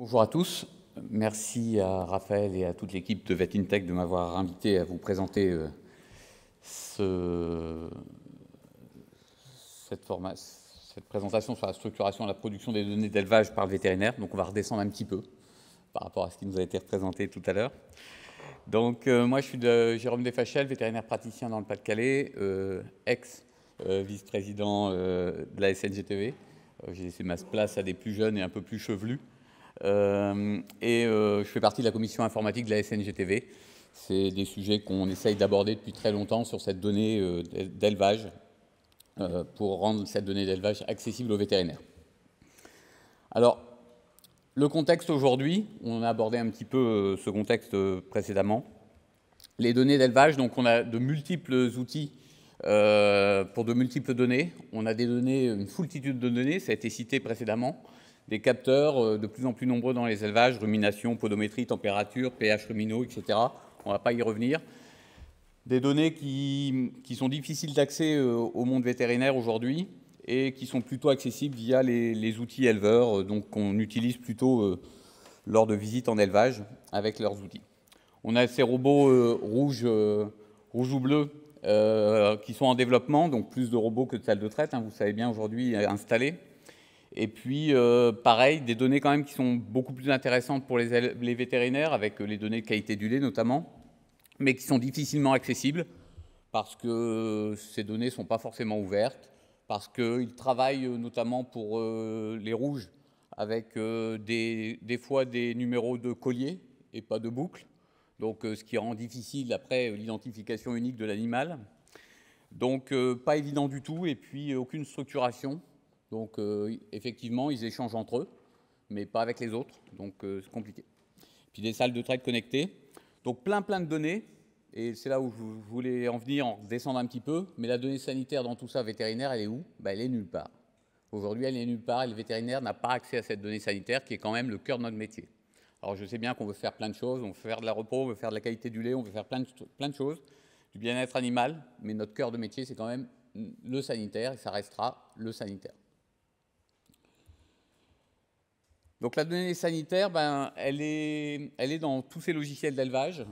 Bonjour à tous. Merci à Raphaël et à toute l'équipe de VetIntech de m'avoir invité à vous présenter euh, ce, cette, cette, présentation sur la structuration et la production des données d'élevage par le vétérinaire. Donc on va redescendre un petit peu par rapport à ce qui nous a été représenté tout à l'heure. Donc euh, moi je suis Jérôme Defachel, vétérinaire praticien dans le Pas-de-Calais, euh, ex-vice-président de la SNGTV. J'ai laissé ma place à des plus jeunes et un peu plus chevelus. Euh, et euh, je fais partie de la commission informatique de la SNGTV. C'est des sujets qu'on essaye d'aborder depuis très longtemps sur cette donnée euh, d'élevage pour rendre cette donnée d'élevage accessible aux vétérinaires. Alors, le contexte aujourd'hui, on a abordé un petit peu ce contexte précédemment. Les données d'élevage, donc on a de multiples outils pour de multiples données. On a des données, une foultitude de données, ça a été cité précédemment des capteurs euh, de plus en plus nombreux dans les élevages, rumination, podométrie, température, pH ruminaux, etc. On ne va pas y revenir. Des données qui, sont difficiles d'accès euh, au monde vétérinaire aujourd'hui et qui sont plutôt accessibles via les, outils éleveurs, euh, donc qu'on utilise plutôt lors de visites en élevage avec leurs outils. On a ces robots rouges, ou bleus qui sont en développement, donc plus de robots que de salles de traite, hein, vous savez bien aujourd'hui installés. Et puis, euh, pareil, des données quand même qui sont beaucoup plus intéressantes pour les, vétérinaires, avec euh, les données de qualité du lait notamment, mais qui sont difficilement accessibles, parce que ces données ne sont pas forcément ouvertes, parce qu'ils travaillent euh, notamment pour les rouges avec des, fois des numéros de collier et pas de boucle, donc ce qui rend difficile après l'identification unique de l'animal. Donc pas évident du tout, et puis aucune structuration. Donc euh, effectivement, ils échangent entre eux, mais pas avec les autres, donc euh, c'est compliqué. Puis des salles de traite connectées, donc plein plein de données, et c'est là où je voulais en venir, en descendre un petit peu, mais la donnée sanitaire dans tout ça, vétérinaire, elle est où ben, Elle est nulle part. Aujourd'hui, elle est nulle part et le vétérinaire n'a pas accès à cette donnée sanitaire qui est quand même le cœur de notre métier. Alors je sais bien qu'on veut faire plein de choses, on veut faire de la repos, on veut faire de la qualité du lait, on veut faire plein de, plein de choses, du bien-être animal, mais notre cœur de métier, c'est quand même le sanitaire et ça restera le sanitaire. Donc la donnée sanitaire, ben, elle, est, dans tous ces logiciels d'élevage.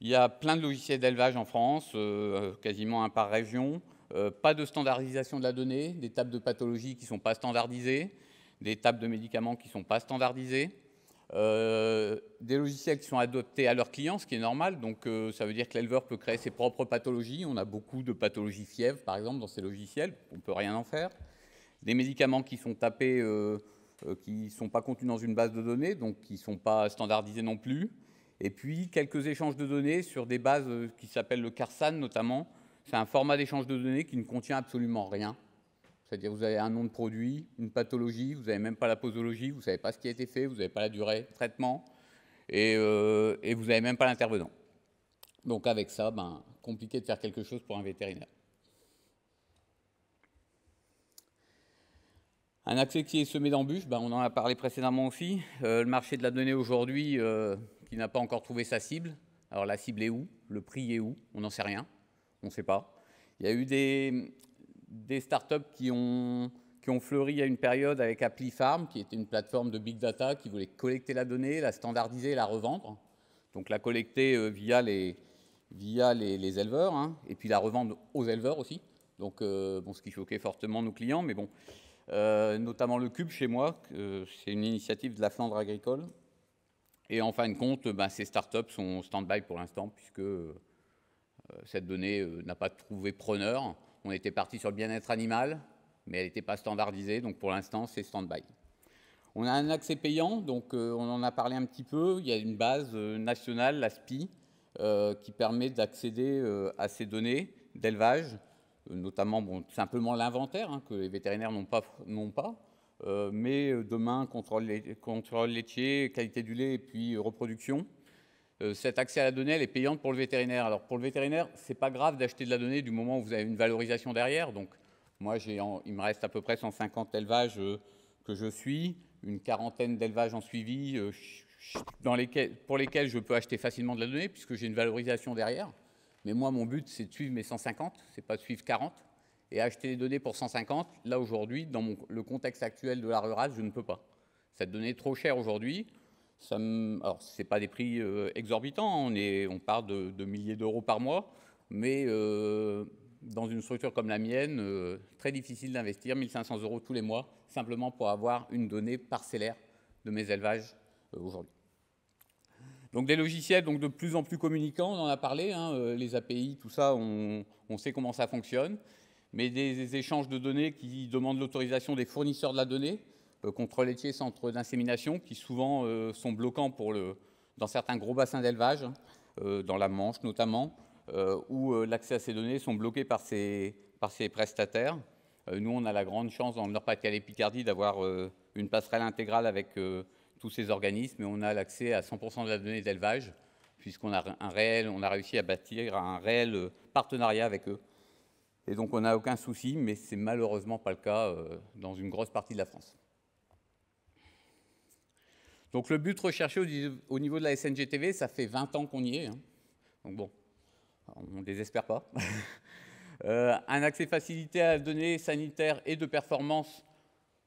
Il y a plein de logiciels d'élevage en France, euh, quasiment un par région. Euh, pas de standardisation de la donnée, des tables de pathologie qui ne sont pas standardisées, des tables de médicaments qui ne sont pas standardisées, euh, des logiciels qui sont adoptés à leurs clients, ce qui est normal. Donc ça veut dire que l'éleveur peut créer ses propres pathologies. On a beaucoup de pathologies fièvre, par exemple, dans ces logiciels. On ne peut rien en faire. Des médicaments qui sont tapés euh, qui ne sont pas contenus dans une base de données, donc qui ne sont pas standardisés non plus. Et puis quelques échanges de données sur des bases euh, qui s'appellent le CARSAN notamment. C'est un format d'échange de données qui ne contient absolument rien. C'est-à-dire vous avez un nom de produit, une pathologie, vous n'avez même pas la posologie, vous ne savez pas ce qui a été fait, vous n'avez pas la durée de traitement et, euh, vous n'avez même pas l'intervenant. Donc avec ça, ben, compliqué de faire quelque chose pour un vétérinaire. Un accès qui est semé d'embûches, ben on en a parlé précédemment aussi. Euh, le marché de la donnée aujourd'hui, euh, qui n'a pas encore trouvé sa cible. Alors la cible est où Le prix est où On n'en sait rien. On ne sait pas. Il y a eu des, des startups qui ont, fleuri à une période avec AppliFarm, qui était une plateforme de big data qui voulait collecter la donnée, la standardiser et la revendre. Donc la collecter euh, via les, éleveurs, hein, et puis la revendre aux éleveurs aussi. Donc, bon, ce qui choquait fortement nos clients, mais bon. Euh, notamment le Cube chez moi, euh, c'est une initiative de la Flandre agricole. Et en fin de compte, euh, bah, ces startups sont stand-by pour l'instant, puisque cette donnée n'a pas trouvé preneur. On était parti sur le bien-être animal, mais elle n'était pas standardisée, donc pour l'instant, c'est stand-by. On a un accès payant, donc on en a parlé un petit peu. Il y a une base nationale, l'ASPI, qui permet d'accéder à ces données d'élevage notamment bon, simplement l'inventaire hein, que les vétérinaires n'ont pas, euh, mais euh, demain, contrôle, laitier, qualité du lait et puis euh, reproduction. cet accès à la donnée, elle est payante pour le vétérinaire. Alors pour le vétérinaire, ce n'est pas grave d'acheter de la donnée du moment où vous avez une valorisation derrière. Donc moi, il me reste à peu près 150 élevages que je suis, une quarantaine d'élevages en suivi, pour lesquels je peux acheter facilement de la donnée puisque j'ai une valorisation derrière. Mais moi, mon but, c'est de suivre mes 150, c'est pas de suivre 40 et acheter les données pour 150. Là, aujourd'hui, dans le contexte actuel de la rurale, je ne peux pas. Cette donnée est trop chère aujourd'hui. Ça me, alors, ce pas des prix euh, exorbitants, hein. on, est, on part de, milliers d'euros par mois, mais euh, dans une structure comme la mienne, euh, très difficile d'investir 1500 euros tous les mois, simplement pour avoir une donnée parcellaire de mes élevages aujourd'hui. Donc des logiciels donc de plus en plus communicants, on en a parlé, hein, euh, les API, tout ça, on, sait comment ça fonctionne, mais des, échanges de données qui demandent l'autorisation des fournisseurs de la donnée, contre euh, contrôle laitier, centres d'insémination, qui souvent euh, sont bloquants pour le, dans certains gros bassins d'élevage, hein, dans la Manche notamment, où l'accès à ces données sont bloqués par ces, par ces prestataires. nous, on a la grande chance dans le Nord-Pas-de-Calais-Picardie d'avoir une passerelle intégrale avec tous ces organismes et on a l'accès à 100% de la donnée d'élevage, puisqu'on a un réel, on a réussi à bâtir un réel euh, partenariat avec eux. Et donc on n'a aucun souci, mais ce n'est malheureusement pas le cas euh, dans une grosse partie de la France. Donc le but recherché au niveau de la SNGTV, ça fait 20 ans qu'on y est. Hein. Donc bon, on ne désespère pas. Euh, un accès facilité à la donnée sanitaire et de performance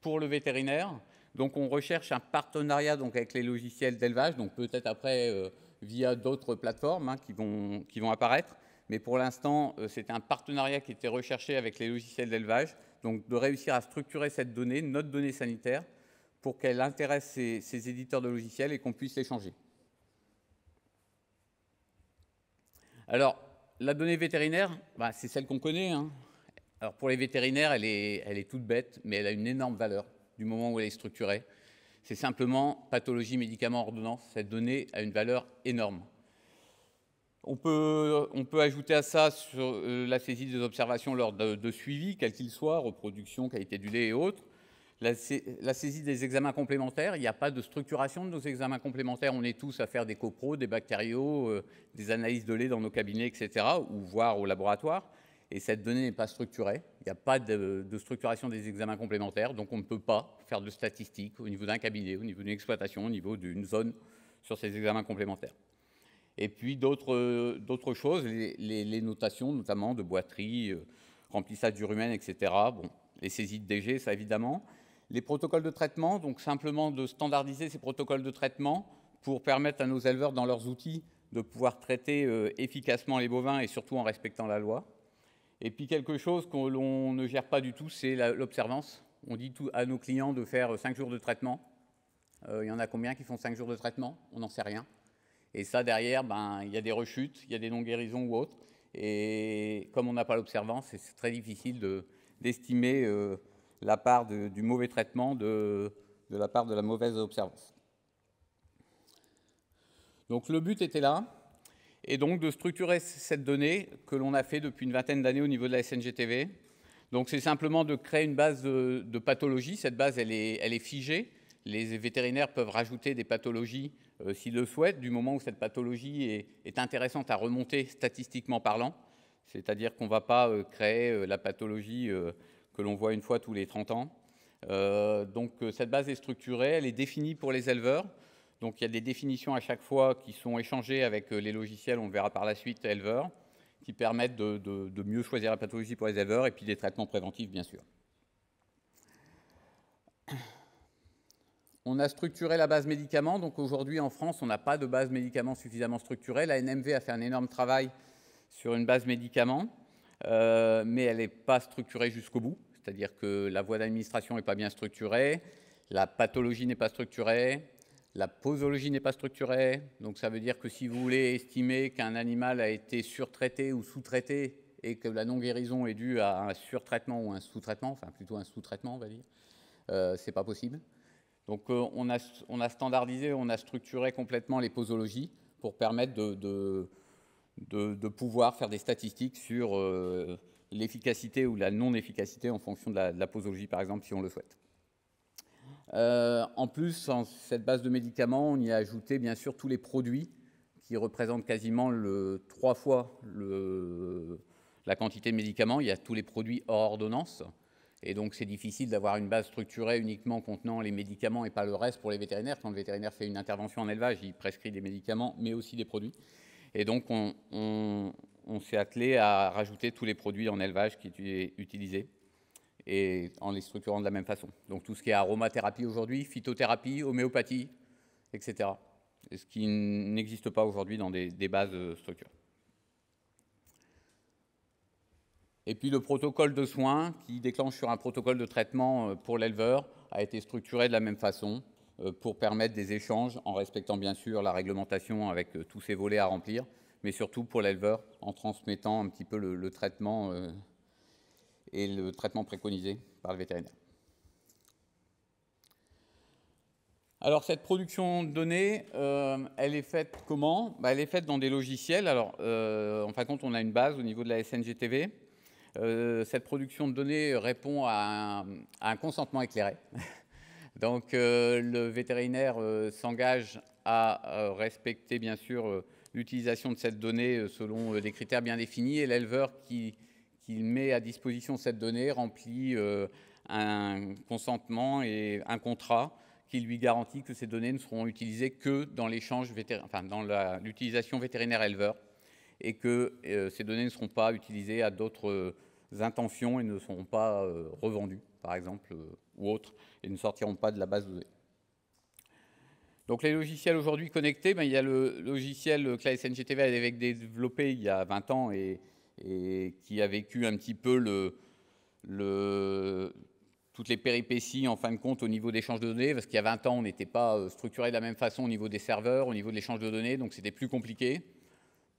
pour le vétérinaire. Donc on recherche un partenariat donc, avec les logiciels d'élevage, donc peut-être après euh, via d'autres plateformes hein, qui, vont, qui vont apparaître. Mais pour l'instant, euh, c'est un partenariat qui était recherché avec les logiciels d'élevage, donc de réussir à structurer cette donnée, notre donnée sanitaire, pour qu'elle intéresse ces, éditeurs de logiciels et qu'on puisse l'échanger. Alors, la donnée vétérinaire, bah, c'est celle qu'on connaît. Hein. Alors pour les vétérinaires, elle elle est toute bête, mais elle a une énorme valeur du moment où elle est structurée. C'est simplement pathologie, médicament, ordonnance. Cette donnée a une valeur énorme. On peut, ajouter à ça euh, la saisie des observations lors de, suivi, quel qu'il soit, reproduction, qualité du lait et autres. La, saisie des examens complémentaires, il n'y a pas de structuration de nos examens complémentaires. On est tous à faire des copros, des bactériaux, euh, des analyses de lait dans nos cabinets, etc., ou voir au laboratoire et cette donnée n'est pas structurée. Il n'y a pas de, structuration des examens complémentaires, donc on ne peut pas faire de statistiques au niveau d'un cabinet, au niveau d'une exploitation, au niveau d'une zone sur ces examens complémentaires. Et puis d'autres choses, les, notations notamment de boiterie, euh, remplissage du rumen, etc. Bon, les saisies de DG, ça évidemment. Les protocoles de traitement, donc simplement de standardiser ces protocoles de traitement pour permettre à nos éleveurs dans leurs outils de pouvoir traiter euh, efficacement les bovins et surtout en respectant la loi. Et puis quelque chose que l'on ne gère pas du tout, c'est l'observance. On dit à nos clients de faire 5 euh, jours de traitement. Euh, il y en a combien qui font 5 jours de traitement On n'en sait rien. Et ça, derrière, ben, il y a des rechutes, il y a des non-guérisons ou autres. Et comme on n'a pas l'observance, c'est très difficile d'estimer euh, la part du mauvais traitement de la part de la mauvaise observance. Donc le but était là et donc de structurer cette donnée que l'on a fait depuis une vingtaine d'années au niveau de la SNGTV. Donc c'est simplement de créer une base de, pathologie. Cette base, elle est, figée. Les vétérinaires peuvent rajouter des pathologies euh, s'ils le souhaitent, du moment où cette pathologie est, intéressante à remonter statistiquement parlant. C'est-à-dire qu'on ne va pas euh, créer euh, la pathologie que l'on voit une fois tous les 30 ans. donc cette base est structurée, elle est définie pour les éleveurs. Donc il y a des définitions à chaque fois qui sont échangées avec euh, les logiciels, on verra par la suite, éleveurs, qui permettent de, mieux choisir la pathologie pour les éleveurs, et puis des traitements préventifs, bien sûr. On a structuré la base médicaments. Donc aujourd'hui, en France, on n'a pas de base médicaments suffisamment structurée. La NMV a fait un énorme travail sur une base médicaments, euh, mais elle n'est pas structurée jusqu'au bout. C'est-à-dire que la voie d'administration n'est pas bien structurée, la pathologie n'est pas structurée, la posologie n'est pas structurée, donc ça veut dire que si vous voulez estimer qu'un animal a été surtraité ou sous-traité et que la non-guérison est due à un surtraitement ou un sous-traitement, enfin plutôt un sous-traitement, on va dire, euh, c'est pas possible. Donc euh, on, a, standardisé, on a structuré complètement les posologies pour permettre de, pouvoir faire des statistiques sur euh, l'efficacité ou la non-efficacité en fonction de la posologie, par exemple, si on le souhaite. Euh, en plus, dans cette base de médicaments, on y a ajouté bien sûr tous les produits qui représentent quasiment trois fois la quantité de médicaments. Il y a tous les produits hors ordonnance. Et donc, c'est difficile d'avoir une base structurée uniquement contenant les médicaments et pas le reste pour les vétérinaires. Quand le vétérinaire fait une intervention en élevage, il prescrit des médicaments, mais aussi des produits. Et donc, on, on s'est attelé à rajouter tous les produits en élevage qui étaient utilisés et en les structurant de la même façon. Donc tout ce qui est aromathérapie aujourd'hui, phytothérapie, homéopathie, etc. ce qui n'existe pas aujourd'hui dans des, bases de euh, Et puis le protocole de soins qui déclenche sur un protocole de traitement euh, pour l'éleveur a été structuré de la même façon euh, pour permettre des échanges en respectant bien sûr la réglementation avec tous ces volets à remplir, mais surtout pour l'éleveur en transmettant un petit peu le traitement et le traitement préconisé par le vétérinaire. Alors cette production de données, euh, elle est faite comment bah, Elle est faite dans des logiciels. Alors euh, en fin de compte, on a une base au niveau de la SNGTV. Euh, cette production de données répond à un consentement éclairé. Donc le vétérinaire s'engage à respecter bien sûr l'utilisation de cette donnée selon des critères bien définis et l'éleveur qui qui met à disposition cette donnée, remplit euh, un consentement et un contrat qui lui garantit que ces données ne seront utilisées que dans l'échange enfin, dans l'utilisation vétérinaire éleveur et que euh, ces données ne seront pas utilisées à d'autres euh, intentions et ne seront pas revendues, par exemple, ou autres, et ne sortiront pas de la base de données. Donc les logiciels aujourd'hui connectés, ben, il y a le logiciel que la SNGTV avait développé il y a 20 ans et et qui a vécu un petit peu le, toutes les péripéties en fin de compte au niveau d'échange de données, parce qu'il y a 20 ans, on n'était pas euh, structuré de la même façon au niveau des serveurs, au niveau de l'échange de données, donc c'était plus compliqué.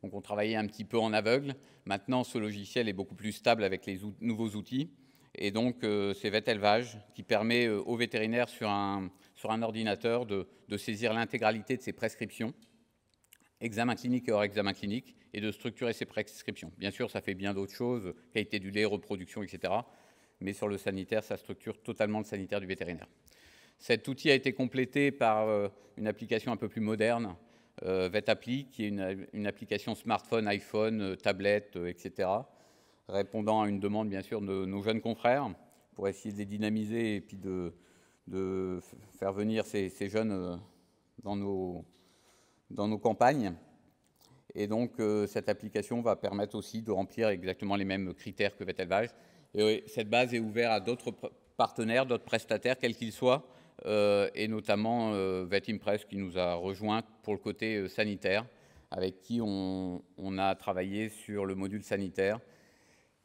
Donc on travaillait un petit peu en aveugle. Maintenant, ce logiciel est beaucoup plus stable avec les nouveaux outils. Et donc, euh, c'est VetElevage qui permet euh, aux vétérinaires sur un, sur un ordinateur de, de saisir l'intégralité de ses prescriptions, examen clinique et hors examen clinique, et de structurer ses prescriptions. Bien sûr, ça fait bien d'autres choses, qualité du lait, reproduction, etc. Mais sur le sanitaire, ça structure totalement le sanitaire du vétérinaire. Cet outil a été complété par euh, une application un peu plus moderne, euh, VetAppli, qui est une, application smartphone, iPhone, euh, tablette, etc., répondant à une demande, bien sûr, de nos jeunes confrères pour essayer de les dynamiser et puis de, de faire venir ces, ces jeunes dans nos, dans nos campagnes. Et donc, euh, cette application va permettre aussi de remplir exactement les mêmes critères que Vettelbage. Et cette base est ouverte à d'autres partenaires, d'autres prestataires, quels qu'ils soient, euh, et notamment euh, Vetimpress qui nous a rejoint pour le côté sanitaire, avec qui on, a travaillé sur le module sanitaire.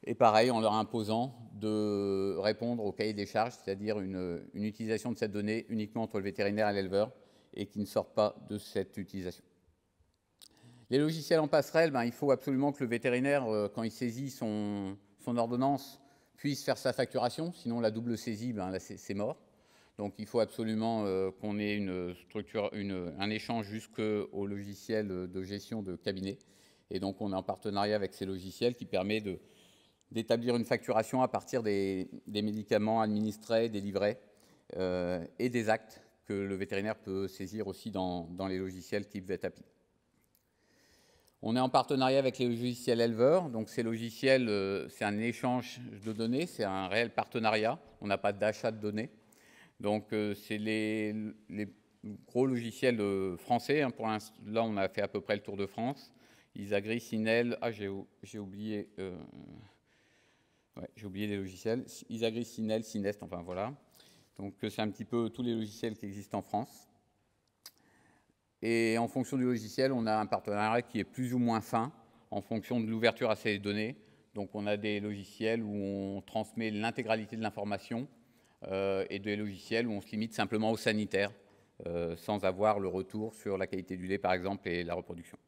Et pareil, en leur imposant de répondre au cahier des charges, c'est-à-dire une utilisation de cette donnée uniquement entre le vétérinaire et l'éleveur, et qui ne sort pas de cette utilisation. Les logiciels en passerelle, ben, il faut absolument que le vétérinaire, euh, quand il saisit son, ordonnance, puisse faire sa facturation, sinon la double saisie, ben, c'est mort. Donc il faut absolument euh, qu'on ait un échange jusqu'au logiciel de gestion de cabinet. Et donc on est en partenariat avec ces logiciels qui permet d'établir une facturation à partir des, médicaments administrés, délivrés euh, et des actes que le vétérinaire peut saisir aussi dans, dans les logiciels type Vetapi. On est en partenariat avec les logiciels éleveurs. Donc, ces logiciels, euh, c'est un échange de données, c'est un réel partenariat. On n'a pas d'achat de données. Donc, euh, c'est les, gros logiciels euh, français. Hein. pour là, on a fait à peu près le tour de France. Isagri, Sinel, ah, j'ai oublié, j'ai oublié les logiciels. Isagri, Sinel, Sinest, enfin voilà. Donc, c'est un petit peu tous les logiciels qui existent en France. Et en fonction du logiciel, on a un partenariat qui est plus ou moins fin en fonction de l'ouverture à ces données. Donc on a des logiciels où on transmet l'intégralité de l'information euh, et des logiciels où on se limite simplement au sanitaire euh, sans avoir le retour sur la qualité du lait par exemple et la reproduction.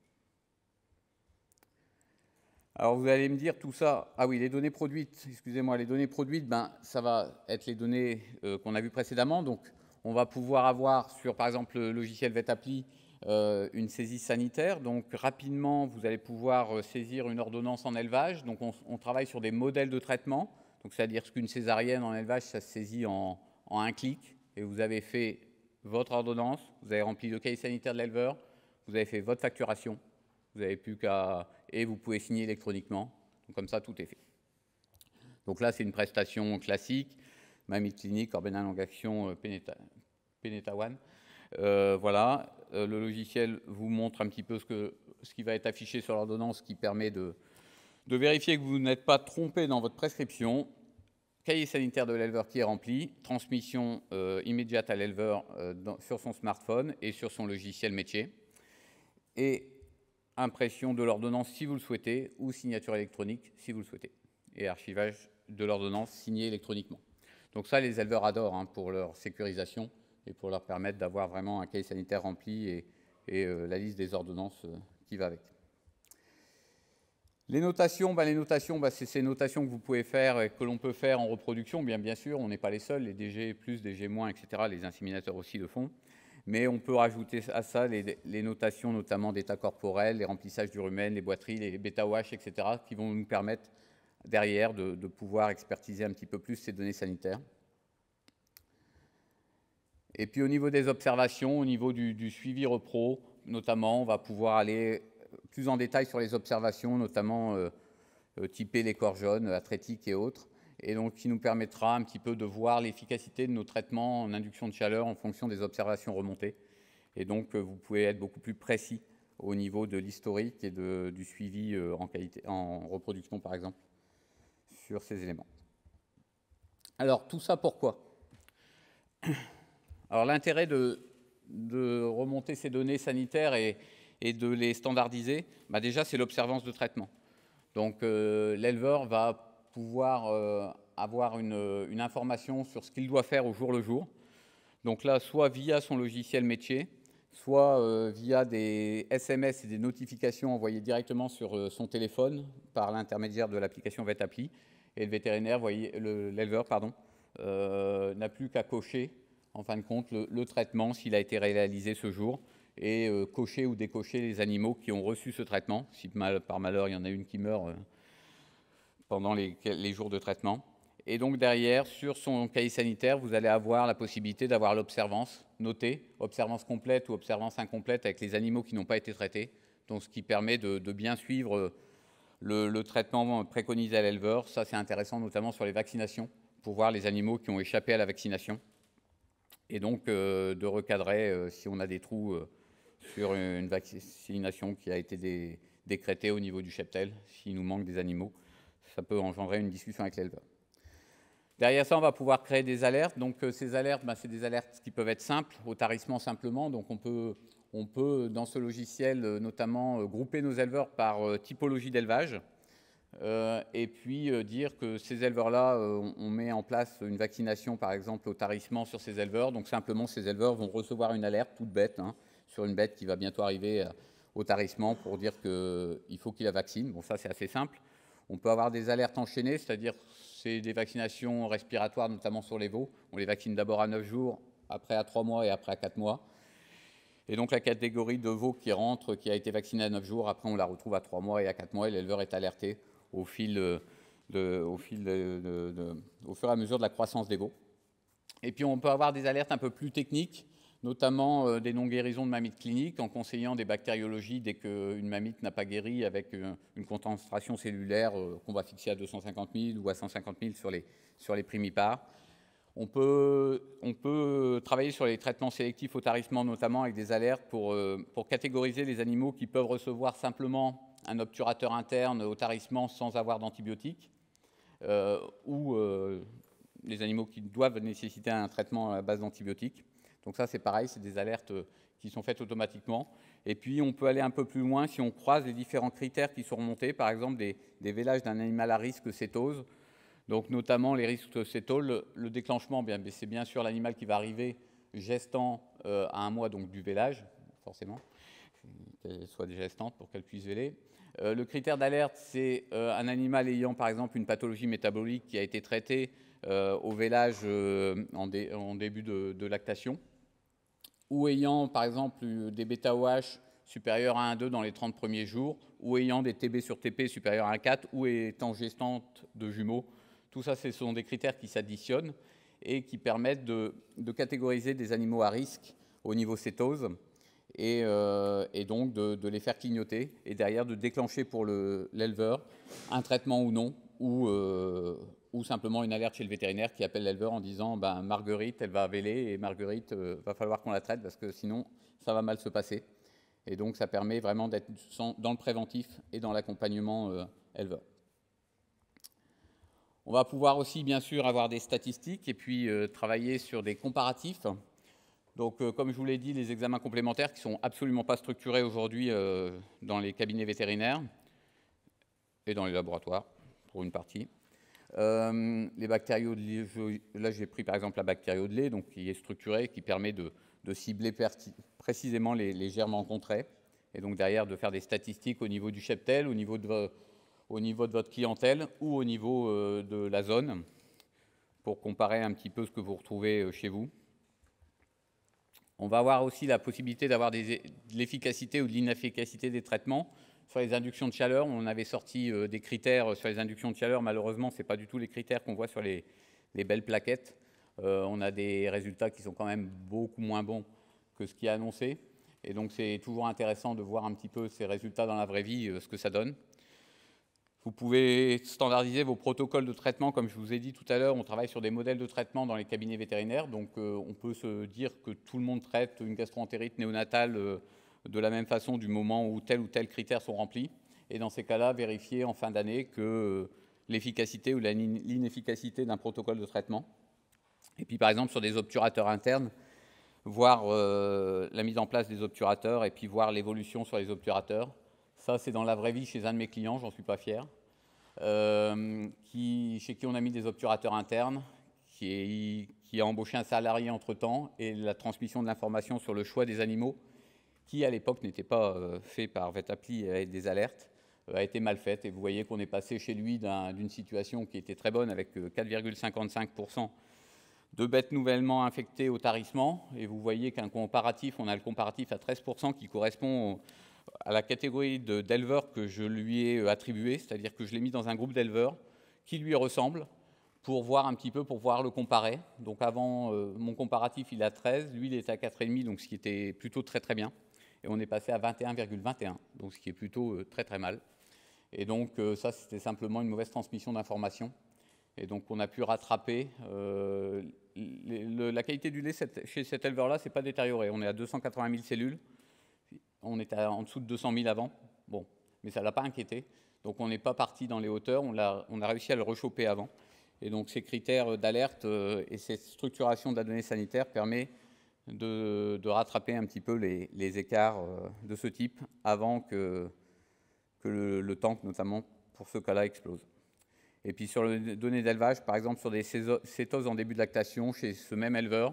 Alors vous allez me dire tout ça, ah oui, les données produites, excusez-moi, les données produites, ben, ça va être les données euh, qu'on a vues précédemment, donc on va pouvoir avoir sur, par exemple, le logiciel VetAppli, euh, une saisie sanitaire. Donc rapidement, vous allez pouvoir euh, saisir une ordonnance en élevage. Donc on, travaille sur des modèles de traitement. Donc c'est-à-dire qu'une césarienne en élevage, ça se saisit en, un clic. Et vous avez fait votre ordonnance, vous avez rempli le cahier sanitaire de l'éleveur, vous avez fait votre facturation, vous avez plus qu'à et vous pouvez signer électroniquement. comme ça, tout est fait. Donc là, c'est une prestation classique. Clinique, Clinique, Longue Action, euh, Peneta, One. Euh, voilà, euh, le logiciel vous montre un petit peu ce, qui va être affiché sur l'ordonnance qui permet de, vérifier que vous n'êtes pas trompé dans votre prescription. Cahier sanitaire de l'éleveur qui est rempli, transmission immédiate à l'éleveur sur son smartphone et sur son logiciel métier. Et impression de l'ordonnance si vous le souhaitez ou signature électronique si vous le souhaitez. Et archivage de l'ordonnance signée électroniquement. Donc ça, les éleveurs adorent hein, pour leur sécurisation et pour leur permettre d'avoir vraiment un cahier sanitaire rempli et, et euh, la liste des ordonnances euh, qui va avec. Les notations, bah, les notations bah, c'est ces notations que vous pouvez faire et que l'on peut faire en reproduction. Bien, bien sûr, on n'est pas les seuls, les DG+, DG-, etc., les inséminateurs aussi le font. Mais on peut rajouter à ça les, notations notamment d'état corporel, les remplissages du rumen, les boiteries, les bêta-wash, etc., qui vont nous permettre derrière de, pouvoir expertiser un petit peu plus ces données sanitaires. Et puis au niveau des observations, au niveau du, suivi repro, notamment, on va pouvoir aller plus en détail sur les observations, notamment euh, euh, typer les corps jaunes, athlétiques et autres, et donc qui nous permettra un petit peu de voir l'efficacité de nos traitements en induction de chaleur en fonction des observations remontées. Et donc euh, vous pouvez être beaucoup plus précis au niveau de l'historique et du suivi en, qualité, en reproduction par exemple ces éléments. Alors, tout ça pourquoi Alors, l'intérêt de, de, remonter ces données sanitaires et, de les standardiser, bah, déjà, c'est l'observance de traitement. Donc, euh, l'éleveur va pouvoir euh, avoir une, information sur ce qu'il doit faire au jour le jour. Donc là, soit via son logiciel métier, soit euh, via des SMS et des notifications envoyées directement sur son téléphone par l'intermédiaire de l'application VetAppli, et le vétérinaire, voyez, l'éleveur, pardon, euh, n'a plus qu'à cocher, en fin de compte, le, traitement s'il a été réalisé ce jour et euh, cocher ou décocher les animaux qui ont reçu ce traitement, si par malheur il y en a une qui meurt euh, pendant les, jours de traitement. Et donc derrière, sur son cahier sanitaire, vous allez avoir la possibilité d'avoir l'observance notée, observance complète ou observance incomplète avec les animaux qui n'ont pas été traités, donc ce qui permet de, de bien suivre le, traitement préconisé à l'éleveur, ça c'est intéressant notamment sur les vaccinations, pour voir les animaux qui ont échappé à la vaccination, et donc euh, de recadrer euh, si on a des trous euh, sur une vaccination qui a été décrétée au niveau du cheptel, s'il nous manque des animaux. Ça peut engendrer une discussion avec l'éleveur. Derrière ça, on va pouvoir créer des alertes. Donc, ces alertes, ben, c'est des alertes qui peuvent être simples, au tarissement simplement. Donc, on peut, on peut, dans ce logiciel, euh, notamment euh, grouper nos éleveurs par euh, typologie d'élevage. et puis dire que ces éleveurs-là, on met en place une vaccination, par exemple, au tarissement sur ces éleveurs. Donc simplement, ces éleveurs vont recevoir une alerte toute bête hein, sur une bête qui va bientôt arriver au tarissement pour dire qu'il faut qu'il la vaccine. Bon, ça, c'est assez simple. On peut avoir des alertes enchaînées, c'est-à-dire c'est des vaccinations respiratoires, notamment sur les veaux. On les vaccine d'abord à 9 jours, après à 3 mois et après à 4 mois. Et donc la catégorie de veau qui rentre, qui a été vaccinée à 9 jours, après on la retrouve à 3 mois et à 4 mois, et l'éleveur est alerté au fil, euh, au, fur et à mesure de la croissance des veaux. Et puis on peut avoir des alertes un peu plus techniques, notamment euh, des non-guérisons de mammites cliniques, en conseillant des bactériologies dès qu'une mamite n'a pas guéri, avec euh, une, concentration cellulaire qu'on va fixer à 250 000 ou à 150 000 sur sur les primipares. On peut, travailler sur les traitements sélectifs au tarissement, notamment avec des alertes euh, pour, catégoriser les animaux qui peuvent recevoir simplement un obturateur interne au tarissement sans avoir d'antibiotiques, euh, ou euh, les animaux qui doivent nécessiter un traitement à base d'antibiotiques. Donc ça, c'est pareil, c'est des alertes qui sont faites automatiquement. Et puis, on peut aller un peu plus loin si on croise les différents critères qui sont remontés, par exemple des, des vélages d'un animal à risque cétose, donc notamment les risques cétaux, le, déclenchement, c'est bien sûr l'animal qui va arriver gestant euh, à un mois donc du vélage, forcément, qu'elle soit gestante pour qu'elle puisse véler. Euh, le critère d'alerte, c'est euh, un animal ayant par exemple une pathologie métabolique qui a été traitée au vélage en, début de, de, lactation, ou ayant par exemple des bêta-OH supérieurs à 1,2 dans les 30 premiers jours, ou ayant des TB sur TP supérieurs à 1,4, ou étant gestante de jumeaux tout ça, ce sont des critères qui s'additionnent et qui permettent de, catégoriser des animaux à risque au niveau cétose et, euh, donc de, les faire clignoter et derrière de déclencher pour l'éleveur un traitement ou non euh, ou, simplement une alerte chez le vétérinaire qui appelle l'éleveur en disant ben, Marguerite, elle va avéler et Marguerite, euh, va falloir qu'on la traite parce que sinon ça va mal se passer. Et donc ça permet vraiment d'être dans le préventif et dans l'accompagnement éleveur. On va pouvoir aussi, bien sûr, avoir des statistiques et puis euh, travailler sur des comparatifs. Donc, euh, comme je vous l'ai dit, les examens complémentaires qui ne sont absolument pas structurés aujourd'hui euh, dans les cabinets vétérinaires et dans les laboratoires, pour une partie. les bactériaux de lait, là j'ai pris par exemple la bactérie de lait, donc qui est structurée, qui permet de, cibler précisément les, les, germes rencontrés, et donc derrière de faire des statistiques au niveau du cheptel, au niveau de au niveau de votre clientèle ou au niveau euh, de la zone, pour comparer un petit peu ce que vous retrouvez euh, chez vous. On va avoir aussi la possibilité d'avoir de l'efficacité ou de l'inefficacité des traitements. Sur les inductions de chaleur, on avait sorti euh, des critères sur les inductions de chaleur. Malheureusement, ce n'est pas du tout les critères qu'on voit sur les, belles plaquettes. on a des résultats qui sont quand même beaucoup moins bons que ce qui est annoncé. Et donc, c'est toujours intéressant de voir un petit peu ces résultats dans la vraie vie, ce que ça donne. Vous pouvez standardiser vos protocoles de traitement, comme je vous ai dit tout à l'heure, on travaille sur des modèles de traitement dans les cabinets vétérinaires, donc euh, on peut se dire que tout le monde traite une gastroentérite néonatale euh, de la même façon du moment où tel ou tel critère sont remplis, et dans ces cas-là, vérifier en fin d'année que euh, l'efficacité ou l'inefficacité d'un protocole de traitement. Et puis par exemple sur des obturateurs internes, voir la mise en place des obturateurs et puis voir l'évolution sur les obturateurs ça, c'est dans la vraie vie chez un de mes clients, j'en suis pas fier. Euh, chez qui on a mis des obturateurs internes, qui, a embauché un salarié entre-temps, et la transmission de l'information sur le choix des animaux, qui à l'époque n'était pas euh, fait par Vetapli et des alertes, euh, a été mal faite. Et vous voyez qu'on est passé chez lui d'une situation qui était très bonne, avec 4,55% de bêtes nouvellement infectées au tarissement. Et vous voyez qu'un comparatif, on a le comparatif à 13% qui correspond au à la catégorie d'éleveurs que je lui ai euh, attribué, c'est-à-dire que je l'ai mis dans un groupe d'éleveurs qui lui ressemble pour voir un petit peu, pour voir le comparer. Donc avant, euh, mon comparatif, il a 13, lui, il était à 4,5, donc ce qui était plutôt très très bien. Et on est passé à 21,21, donc ce qui est plutôt euh, très très mal. Et donc ça, c'était simplement une mauvaise transmission d'informations. Et donc on a pu rattraper. la qualité du lait chez cet éleveur-là, c'est pas détérioré. On est à 280 000 cellules. On était en dessous de 200 000 avant. Bon, mais ça ne l'a pas inquiété. Donc on n'est pas parti dans les hauteurs, on a, on a, réussi à le rechoper avant. Et donc ces critères euh, d'alerte euh, et cette structuration de la donnée sanitaire permet de, rattraper un petit peu les, écarts euh, de ce type avant que, que le, le temps, notamment pour ce cas-là, explose. Et puis sur les données d'élevage, par exemple sur des cétoses en début de lactation chez ce même éleveur,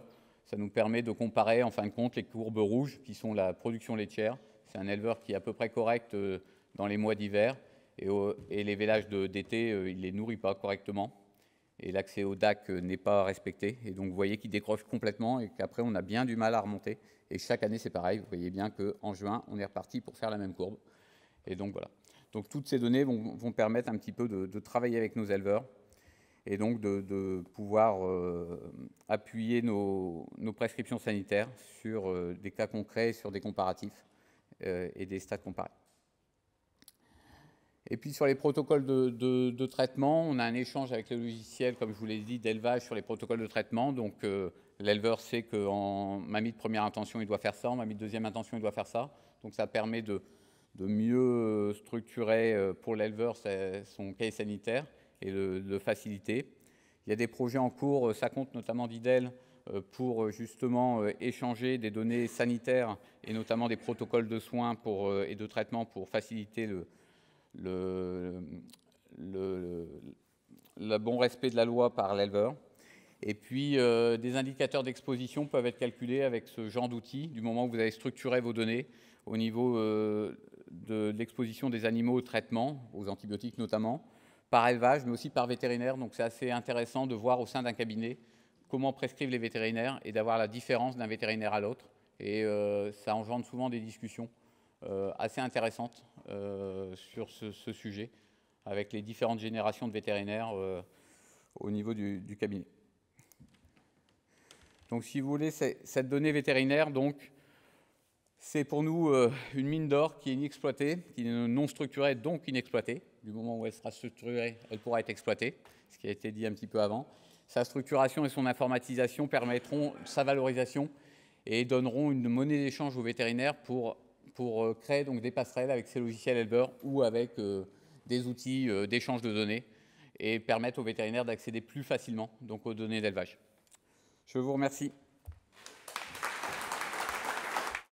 ça nous permet de comparer en fin de compte les courbes rouges qui sont la production laitière. C'est un éleveur qui est à peu près correct euh, dans les mois d'hiver et, et, les vélages d'été, euh, il ne les nourrit pas correctement. Et l'accès au DAC euh, n'est pas respecté. Et donc vous voyez qu'il décroche complètement et qu'après on a bien du mal à remonter. Et chaque année c'est pareil. Vous voyez bien qu'en juin on est reparti pour faire la même courbe. Et donc voilà. Donc toutes ces données vont, permettre un petit peu de travailler avec nos éleveurs et donc de, pouvoir euh, appuyer nos, prescriptions sanitaires sur euh, des cas concrets, sur des comparatifs euh, et des stats comparés. Et puis sur les protocoles de, traitement, on a un échange avec le logiciel, comme je vous l'ai dit, d'élevage sur les protocoles de traitement. Donc l'éleveur sait qu'en mamie de première intention, il doit faire ça, en mamie de deuxième intention, il doit faire ça. Donc ça permet de, de mieux structurer pour l'éleveur son cahier sanitaire et le, faciliter. Il y a des projets en cours, euh, ça compte notamment d'IDEL, euh, pour euh, justement échanger des données sanitaires et notamment des protocoles de soins pour, et de traitement pour faciliter le, le, le, le bon respect de la loi par l'éleveur. Et puis, des indicateurs d'exposition peuvent être calculés avec ce genre d'outils du moment où vous avez structuré vos données au niveau de l'exposition des animaux au traitement, aux antibiotiques notamment, par élevage, mais aussi par vétérinaire. Donc c'est assez intéressant de voir au sein d'un cabinet comment prescrivent les vétérinaires et d'avoir la différence d'un vétérinaire à l'autre. Et euh, ça engendre souvent des discussions euh, assez intéressantes euh, sur ce, sujet, avec les différentes générations de vétérinaires au niveau du, cabinet. Donc si vous voulez, cette donnée vétérinaire, donc, c'est pour nous une mine d'or qui est inexploitée, qui est non structurée, donc inexploitée du moment où elle sera structurée, elle pourra être exploitée, ce qui a été dit un petit peu avant. Sa structuration et son informatisation permettront sa valorisation et donneront une monnaie d'échange aux vétérinaires pour, pour euh, créer donc des passerelles avec ces logiciels éleveurs ou avec euh, des outils euh, d'échange de données et permettre aux vétérinaires d'accéder plus facilement donc aux données d'élevage. Je vous remercie.